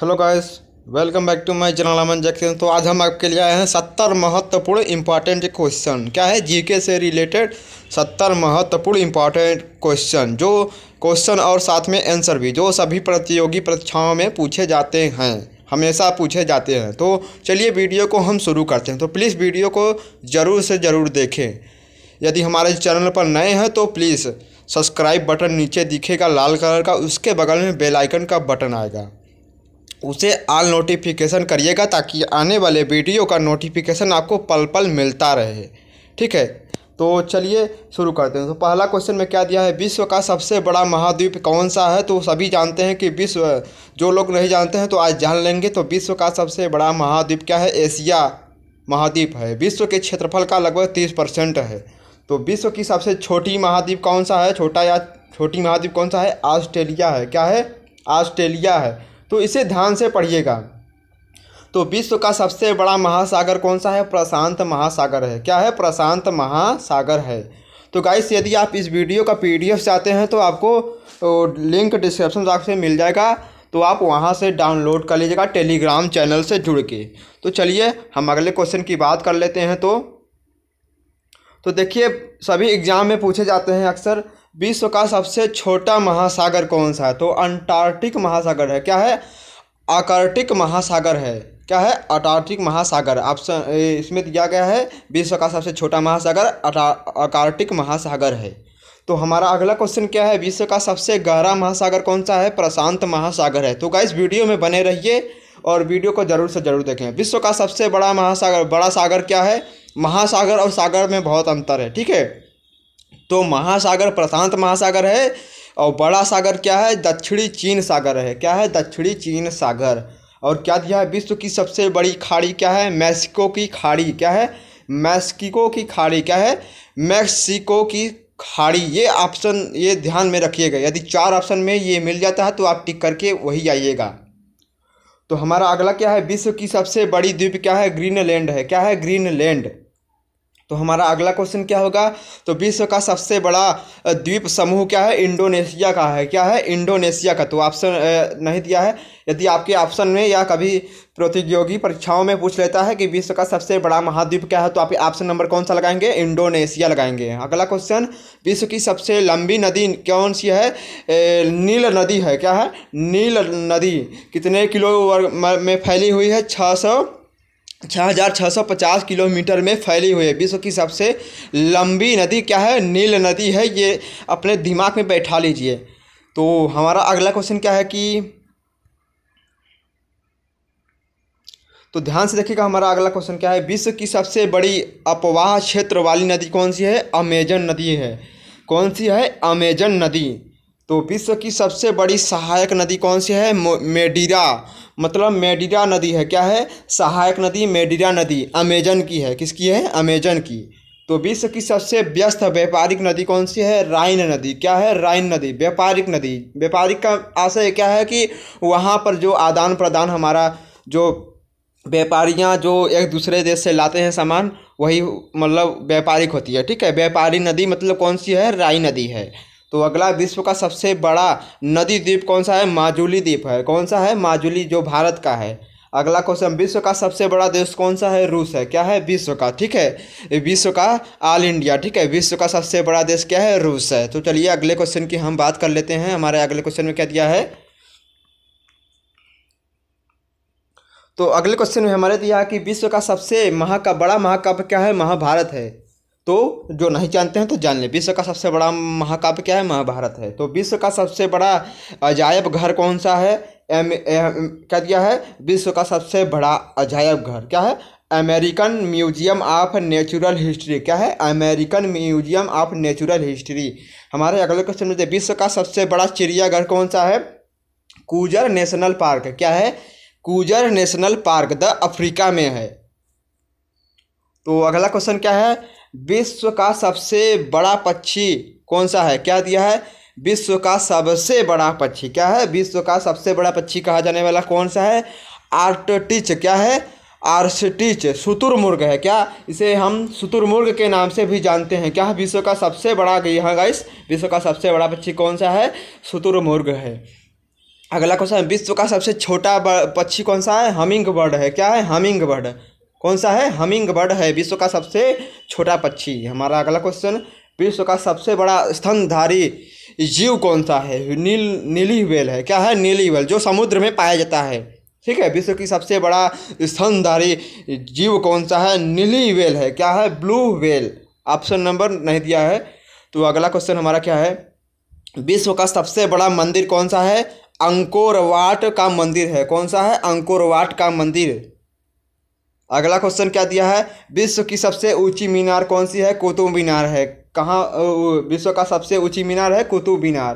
hello guys welcome back to my channel Aman Jackson तो आज हम आपके लिए आए हैं सत्तर महत्वपूर्ण इंपॉर्टेंट क्वेश्चन क्या है जीके से रिलेटेड सत्तर महत्वपूर्ण इंपॉर्टेंट क्वेश्चन जो क्वेश्चन और साथ में आंसर भी जो सभी प्रतियोगी परीक्षाओं में पूछे जाते हैं हमेशा पूछे जाते हैं तो चलिए वीडियो को हम शुरू करते हैं तो प्लीज़ वीडियो को ज़रूर से ज़रूर देखें यदि हमारे चैनल पर नए हैं तो प्लीज़ सब्सक्राइब बटन नीचे दिखेगा लाल कलर का उसके बगल में बेलाइकन का बटन आएगा उसे आल नोटिफिकेशन करिएगा ताकि आने वाले वीडियो का नोटिफिकेशन आपको पल पल मिलता रहे ठीक है तो चलिए शुरू करते हैं तो पहला क्वेश्चन में क्या दिया है विश्व का सबसे बड़ा महाद्वीप कौन सा है तो सभी जानते हैं कि विश्व जो लोग नहीं जानते हैं तो आज जान लेंगे तो विश्व का सबसे बड़ा महाद्वीप क्या है एशिया महाद्वीप है विश्व के क्षेत्रफल का लगभग तीस परसेंट है तो विश्व की सबसे छोटी महाद्वीप कौन सा है छोटा या छोटी महाद्वीप कौन सा है ऑस्ट्रेलिया है क्या है ऑस्ट्रेलिया है तो इसे ध्यान से पढ़िएगा तो विश्व का सबसे बड़ा महासागर कौन सा है प्रशांत महासागर है क्या है प्रशांत महासागर है तो गाइस यदि आप इस वीडियो का पीडीएफ चाहते हैं तो आपको तो लिंक डिस्क्रिप्शन बॉक्स में मिल जाएगा तो आप वहाँ से डाउनलोड कर लीजिएगा टेलीग्राम चैनल से जुड़ के तो चलिए हम अगले क्वेश्चन की बात कर लेते हैं तो तो देखिए सभी एग्ज़ाम में पूछे जाते हैं अक्सर विश्व का सबसे छोटा महासागर कौन सा है तो अंटार्कटिक महासागर है क्या है आकार्टिक महासागर है क्या है अटार्कटिक महासागर ऑप्शन इसमें दिया गया है विश्व का सबसे छोटा महासागर अकार्टिक महासागर है तो हमारा अगला क्वेश्चन क्या है विश्व का सबसे गहरा महासागर कौन सा है प्रशांत महासागर है तो गाइस वीडियो में बने रहिए और वीडियो को ज़रूर से ज़रूर देखें विश्व का सबसे बड़ा महासागर बड़ा सागर क्या है महासागर और सागर में बहुत अंतर है ठीक है तो महासागर प्रशांत महासागर है और बड़ा सागर क्या है दक्षिणी चीन सागर है क्या है दक्षिणी चीन सागर और क्या दिया है विश्व की सबसे बड़ी खाड़ी क्या है मैक्सिको की खाड़ी क्या है मैक्सिको की खाड़ी क्या है मैक्सिको की खाड़ी ये ऑप्शन ये ध्यान में रखिएगा यदि चार ऑप्शन में ये मिल जाता है तो आप टिक करके वही आइएगा तो हमारा अगला क्या है विश्व की सबसे बड़ी द्वीप क्या है ग्रीनलैंड है क्या है ग्रीनलैंड तो हमारा अगला क्वेश्चन क्या होगा तो विश्व का सबसे बड़ा द्वीप समूह क्या है इंडोनेशिया का है क्या है इंडोनेशिया का तो ऑप्शन नहीं दिया है यदि आपके ऑप्शन में या कभी प्रतियोगी परीक्षाओं में पूछ लेता है कि विश्व का सबसे बड़ा महाद्वीप क्या है तो आप ऑप्शन नंबर कौन सा लगाएंगे इंडोनेशिया लगाएंगे अगला क्वेश्चन विश्व की सबसे लंबी नदी कौन सी है नील नदी है क्या है नील नदी कितने किलो में फैली हुई है छः सौ छः हज़ार छः सौ पचास किलोमीटर में फैली हुई है विश्व की सबसे लंबी नदी क्या है नील नदी है ये अपने दिमाग में बैठा लीजिए तो हमारा अगला क्वेश्चन क्या है कि तो ध्यान से देखिएगा हमारा अगला क्वेश्चन क्या है विश्व की सबसे बड़ी अपवाह क्षेत्र वाली नदी कौन सी है अमेजन नदी है कौन सी है अमेजन नदी तो विश्व की सबसे बड़ी सहायक नदी कौन सी है मेडिरा मतलब मेडिरा नदी है क्या है सहायक नदी मेडिरा नदी अमेजन की है किसकी है अमेजन की तो विश्व की सबसे व्यस्त व्यापारिक नदी कौन सी है राइन नदी क्या है राइन नदी व्यापारिक नदी व्यापारिक का आशय क्या है कि वहाँ पर जो आदान प्रदान हमारा जो व्यापारियाँ जो एक दूसरे देश से लाते हैं सामान वही मतलब व्यापारिक होती है ठीक है व्यापारी नदी मतलब कौन सी है राई नदी है तो अगला विश्व का सबसे बड़ा नदी द्वीप कौन सा है माजुली द्वीप है कौन सा है माजुली जो भारत का है अगला क्वेश्चन विश्व का सबसे बड़ा देश कौन सा है रूस है क्या है विश्व का ठीक है विश्व का ऑल इंडिया ठीक है विश्व का सबसे बड़ा देश क्या है रूस है तो चलिए अगले क्वेश्चन की हम बात कर लेते हैं हमारे अगले क्वेश्चन में क्या दिया है तो अगले क्वेश्चन में हमारे दिया कि विश्व का सबसे महाकाव्य बड़ा महाकाव्य क्या है महाभारत है तो जो नहीं जानते हैं तो जान लें विश्व का सबसे बड़ा महाकाव्य क्या है महाभारत है तो विश्व का सबसे बड़ा अजायब घर कौन सा है एम क्या दिया है विश्व का सबसे बड़ा अजायब घर क्या है American museum of natural history क्या है American museum of natural history हमारे अगले क्वेश्चन में विश्व का सबसे बड़ा चिड़ियाघर कौन सा है कूजर नेशनल पार्क क्या है Kruger national park the Africa में है तो अगला क्वेश्चन क्या है विश्व का सबसे बड़ा पक्षी कौन सा है क्या दिया है विश्व का सबसे बड़ा पक्षी क्या है विश्व का सबसे बड़ा पक्षी कहा जाने वाला कौन सा है आर्टिच क्या है आर्सटिच शुतुरमुर्ग है क्या इसे हम शुतुरमुर्ग के नाम से भी जानते हैं क्या विश्व का सबसे बड़ा यहाँ गाइस विश्व का सबसे बड़ा पक्षी कौन सा है शुतुरमुर्ग है अगला क्वेश्चन विश्व का सबसे छोटा पक्षी कौन सा है हमिंग बर्ड है क्या है हमिंग बर्ड कौन सा है हमिंग बर्ड है विश्व का सबसे छोटा पक्षी हमारा अगला क्वेश्चन विश्व का सबसे बड़ा स्तनधारी जीव कौन सा है नील नीली वेल है क्या है नीली वेल जो समुद्र में पाया जाता है ठीक है विश्व की सबसे बड़ा स्तनधारी जीव कौन सा है नीली वेल है क्या है ब्लू वेल ऑप्शन नंबर नहीं दिया है तो अगला क्वेश्चन हमारा क्या है विश्व का सबसे बड़ा मंदिर कौन सा है अंकोरवाट का मंदिर है कौन सा है अंकोरवाट का मंदिर अगला क्वेश्चन क्या दिया है विश्व की सबसे ऊंची मीनार कौन सी है कुतुब मीनार है कहाँ विश्व का सबसे ऊंची मीनार है कुतुब मीनार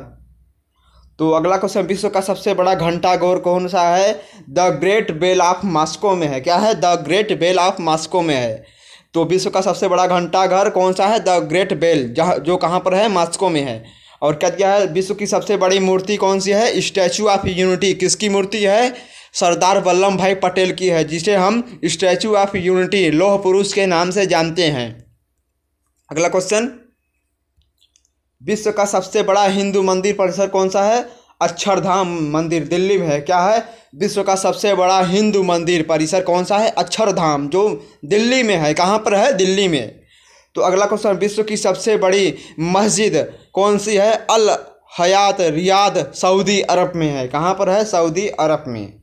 तो अगला क्वेश्चन विश्व का सबसे बड़ा घोर कौन सा है the great bell of Moscow में है क्या है the great bell of Moscow में है तो विश्व का सबसे बड़ा घंटाघर कौन सा है द ग्रेट बेल जहाँ जो कहाँ पर है मास्को में है और क्या दिया है विश्व की सबसे बड़ी मूर्ति कौन सी है स्टैचू ऑफ यूनिटी किसकी मूर्ति है सरदार वल्लभ भाई पटेल की है जिसे हम स्टैचू ऑफ यूनिटी लोह पुरुष के नाम से जानते हैं अगला क्वेश्चन विश्व का सबसे बड़ा हिंदू मंदिर परिसर कौन सा है अक्षरधाम मंदिर दिल्ली में है क्या है विश्व का सबसे बड़ा हिंदू मंदिर परिसर कौन सा है अक्षरधाम जो दिल्ली में है कहाँ पर है दिल्ली में तो अगला क्वेश्चन विश्व की सबसे बड़ी मस्जिद कौन सी है अल हयात रियाद सऊदी अरब में है कहाँ पर है सऊदी अरब में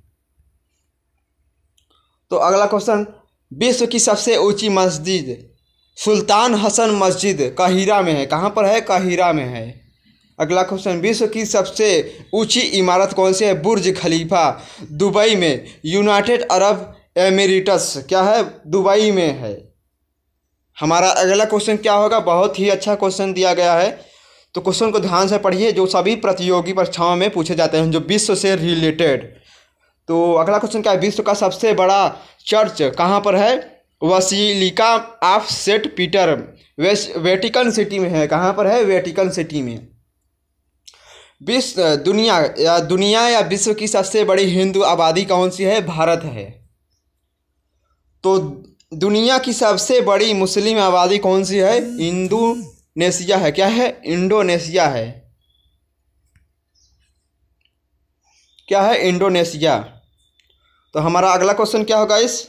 तो अगला क्वेश्चन विश्व की सबसे ऊंची मस्जिद सुल्तान हसन मस्जिद कहीरा में है कहाँ पर है कहीरा में है अगला क्वेश्चन विश्व की सबसे ऊंची इमारत कौन सी है बुर्ज खलीफा दुबई में यूनाइटेड अरब एमिरेट्स क्या है दुबई में है हमारा अगला क्वेश्चन क्या होगा बहुत ही अच्छा क्वेश्चन दिया गया है तो क्वेश्चन को ध्यान से पढ़िए जो सभी प्रतियोगी परीक्षाओं में पूछे जाते हैं जो विश्व से रिलेटेड तो अगला क्वेश्चन क्या है विश्व का सबसे बड़ा चर्च कहाँ पर है basilica of saint Peter Vatican city में है कहाँ पर है वेटिकन सिटी में विश्व दुनिया या दुनिया या विश्व की सबसे बड़ी हिंदू आबादी कौन सी है भारत है तो दुनिया की सबसे बड़ी मुस्लिम आबादी कौन सी है इंडोनेशिया है क्या है इंडोनेशिया है क्या है इंडोनेशिया तो हमारा अगला क्वेश्चन क्या होगा इस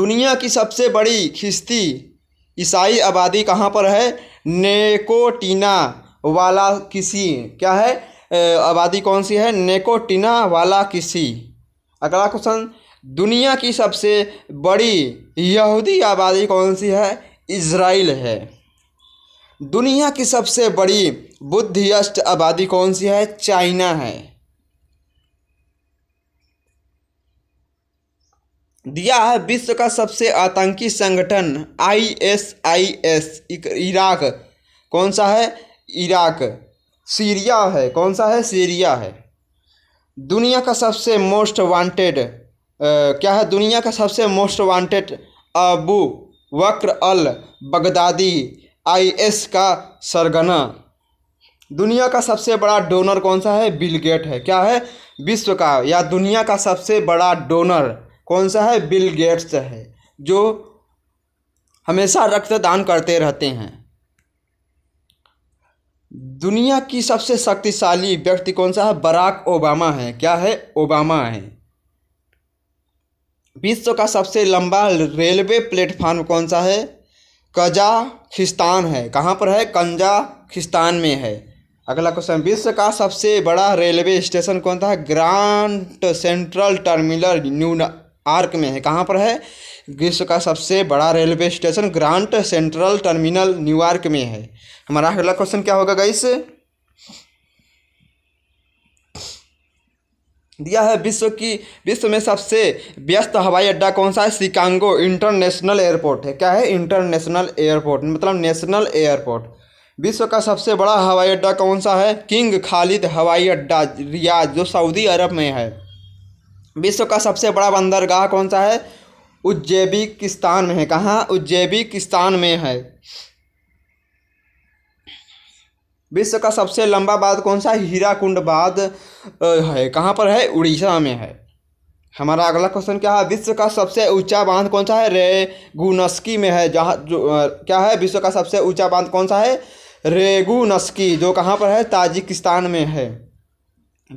दुनिया की सबसे बड़ी खिस्ती ईसाई आबादी कहाँ पर है नेकोटीना वाला किसी क्या है आबादी कौन सी है नेकोटीना वाला किसी अगला क्वेश्चन दुनिया की सबसे बड़ी यहूदी आबादी कौन सी है इसराइल है दुनिया की सबसे बड़ी बुद्धिस्ट आबादी कौन सी है चाइना है दिया है विश्व का सबसे आतंकी संगठन आईएसआईएस इराक कौन सा है इराक सीरिया है कौन सा है सीरिया है दुनिया का सबसे मोस्ट वांटेड क्या है दुनिया का सबसे मोस्ट वांटेड अबू वक्र अल बगदादी आईएस का सरगना दुनिया का सबसे बड़ा डोनर कौन सा है बिल गेट है क्या है विश्व का या दुनिया का सबसे बड़ा डोनर कौन सा है बिल गेट्स है जो हमेशा रक्तदान करते रहते हैं दुनिया की सबसे शक्तिशाली व्यक्ति कौन सा है बराक ओबामा है क्या है ओबामा है विश्व का सबसे लंबा रेलवे प्लेटफार्म कौन सा है कजाखिस्तान है कहाँ पर है कंजाखिस्तान में है अगला क्वेश्चन विश्व का सबसे बड़ा रेलवे स्टेशन कौन सा है grand central terminal New York में है कहाँ पर है विश्व का सबसे बड़ा railway station grand central terminal New York में है हमारा अगला क्वेश्चन क्या होगा गाइस दिया है विश्व की विश्व में सबसे व्यस्त हवाई अड्डा कौन सा है शिकांगो इंटरनेशनल एयरपोर्ट है क्या है इंटरनेशनल एयरपोर्ट मतलब नेशनल एयरपोर्ट विश्व का सबसे बड़ा हवाई अड्डा कौन सा है किंग खालिद हवाई अड्डा रियाज जो सऊदी अरब में है विश्व का सबसे बड़ा बंदरगाह कौन सा है उज्जैबिकिस्तान में है कहाँ उज्जैबिकिस्तान में है विश्व का सबसे लंबा बाद कौन सा हीराकुंड बाद है कहाँ पर है उड़ीसा में है हमारा अगला क्वेश्चन क्या है विश्व का सबसे ऊंचा बांध कौन सा है रेगुनस्की में है जहाँ जो क्या है विश्व का सबसे ऊंचा बांध कौन सा है रेगुनस्की जो कहाँ पर है ताजिकिस्तान में है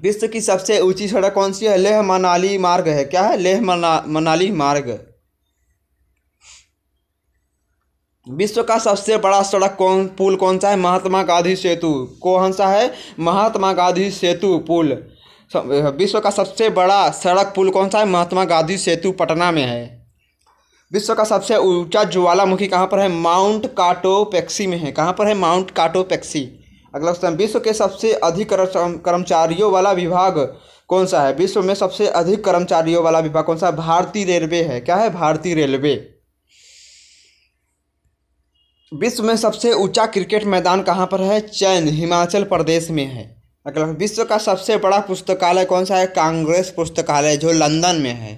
विश्व की सबसे ऊंची सड़क कौन सी है लेह मनाली मार्ग है क्या है लेह मना मनाली मार्ग विश्व का सबसे बड़ा सड़क कौन पुल कौन सा है महात्मा गांधी सेतु कौन सा है महात्मा गांधी सेतु पुल विश्व का सबसे बड़ा सड़क पुल कौन सा है महात्मा गांधी सेतु पटना में है विश्व का सबसे ऊंचा ज्वालामुखी कहाँ पर है माउंट काटो पैक्सी में है कहाँ पर है माउंट काटो पैक्सी अगला क्वेश्चन विश्व के सबसे अधिक कर्मचारियों वाला विभाग कौन सा है विश्व में सबसे अधिक कर्मचारियों वाला विभाग कौन सा है भारतीय रेलवे है क्या है भारतीय रेलवे विश्व में सबसे ऊंचा क्रिकेट मैदान कहाँ पर है चैन हिमाचल प्रदेश में है अगला विश्व का सबसे बड़ा पुस्तकालय कौन सा है कांग्रेस पुस्तकालय जो लंदन में है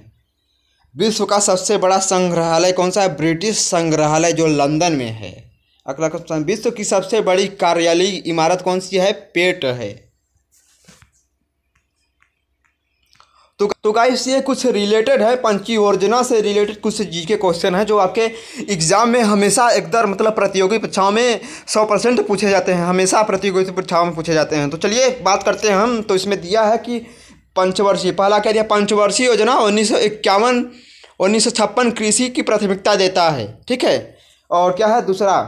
विश्व का सबसे बड़ा संग्रहालय कौन सा है ब्रिटिश संग्रहालय जो लंदन में है अगला क्वेश्चन विश्व की सबसे बड़ी कार्यालय इमारत कौन सी है पेट है तो तो गाइस ये कुछ रिलेटेड है पंची योजना से रिलेटेड कुछ जी के क्वेश्चन हैं जो आपके एग्जाम में हमेशा एकदम मतलब प्रतियोगी परीक्षाओं में सौ परसेंट पूछे जाते हैं हमेशा प्रतियोगी परीक्षाओं में पूछे जाते हैं तो चलिए बात करते हैं हम तो इसमें दिया है कि पंचवर्षीय पहला क्या दिया पंचवर्षीय योजना उन्नीस सौ इक्यावन उन्नीस सौ छप्पन कृषि की प्राथमिकता देता है ठीक है और क्या है दूसरा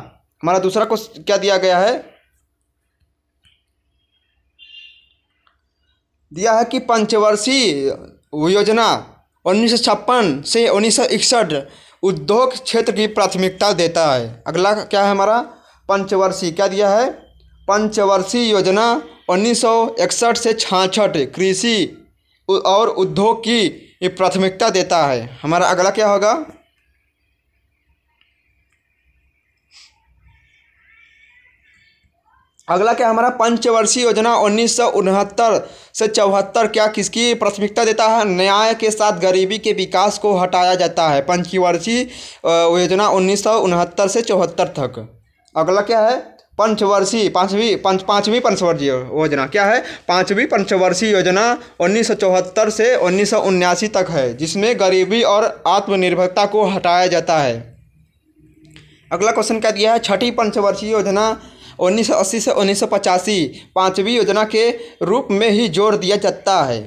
हमारा दूसरा क्वेश्चन क्या दिया गया है दिया है कि पंचवर्षीय योजना उन्नीस से उन्नीस उद्योग क्षेत्र की प्राथमिकता देता है अगला क्या है हमारा पंचवर्षीय क्या दिया है पंचवर्षीय योजना उन्नीस से छाछठ कृषि और उद्योग की प्राथमिकता देता है हमारा अगला क्या होगा अगला क्या हमारा पंचवर्षीय योजना उन्नीस से चौहत्तर क्या किसकी प्राथमिकता देता है न्याय के साथ गरीबी के विकास को हटाया जाता है पंचवर्षीय योजना उन्नीस से चौहत्तर तक अगला क्या है पंचवर्षीय पाँचवीं पंच पाँचवीं पंचवर्षीय योजना क्या है पाँचवीं पंचवर्षीय योजना उन्नीस से उन्नीस तक है जिसमें गरीबी और आत्मनिर्भरता को हटाया जाता है अगला क्वेश्चन क्या दिया है छठी पंचवर्षीय योजना 1980 से उन्नीस सौ पचासी पाँचवीं योजना के रूप में ही जोर दिया जाता है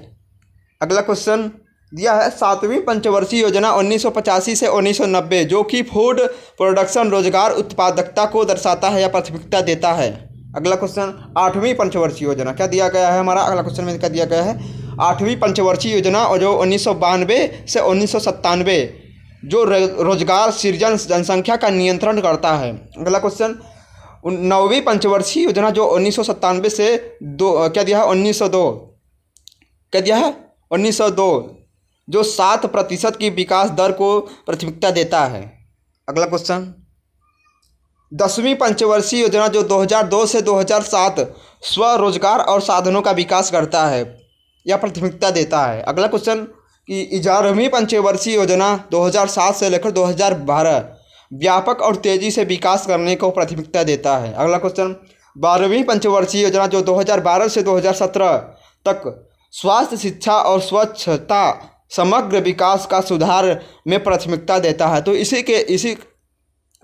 अगला क्वेश्चन दिया है सातवीं पंचवर्षीय योजना 1985 से 1990 जो कि फूड प्रोडक्शन रोजगार उत्पादकता को दर्शाता है या प्राथमिकता देता है अगला क्वेश्चन आठवीं पंचवर्षीय योजना क्या दिया गया है हमारा अगला क्वेश्चन में क्या दिया गया है आठवीं पंचवर्षीय योजना और जो उन्नीस से उन्नीस जो रोजगार सृजन जनसंख्या का नियंत्रण करता है अगला क्वेश्चन नौवीं पंचवर्षीय योजना जो उन्नीस से दो क्या दिया है उन्नीस क्या दिया है उन्नीस जो सात प्रतिशत की विकास दर को प्राथमिकता देता है अगला क्वेश्चन दसवीं पंचवर्षीय योजना जो 2002 से 2007 स्वरोजगार और साधनों का विकास करता है या प्राथमिकता देता है अगला क्वेश्चन कि ग्यारहवीं पंचवर्षीय योजना 2007 से लेकर 2012 व्यापक और तेज़ी से विकास करने को प्राथमिकता देता है अगला क्वेश्चन बारहवीं पंचवर्षीय योजना जो 2012 से 2017 तक स्वास्थ्य शिक्षा और स्वच्छता समग्र विकास का सुधार में प्राथमिकता देता है तो इसी के इसी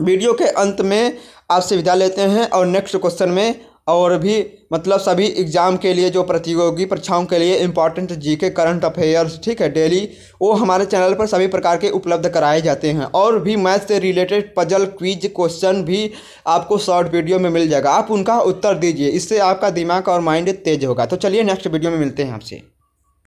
वीडियो के अंत में आपसे विदा लेते हैं और नेक्स्ट क्वेश्चन में और भी मतलब सभी एग्ज़ाम के लिए जो प्रतियोगी परीक्षाओं के लिए इम्पॉर्टेंट जीके करंट अफेयर्स ठीक है डेली वो हमारे चैनल पर सभी प्रकार के उपलब्ध कराए जाते हैं और भी मैथ से रिलेटेड पजल क्विज क्वेश्चन भी आपको शॉर्ट वीडियो में मिल जाएगा आप उनका उत्तर दीजिए इससे आपका दिमाग और माइंड तेज होगा तो चलिए नेक्स्ट वीडियो में मिलते हैं आपसे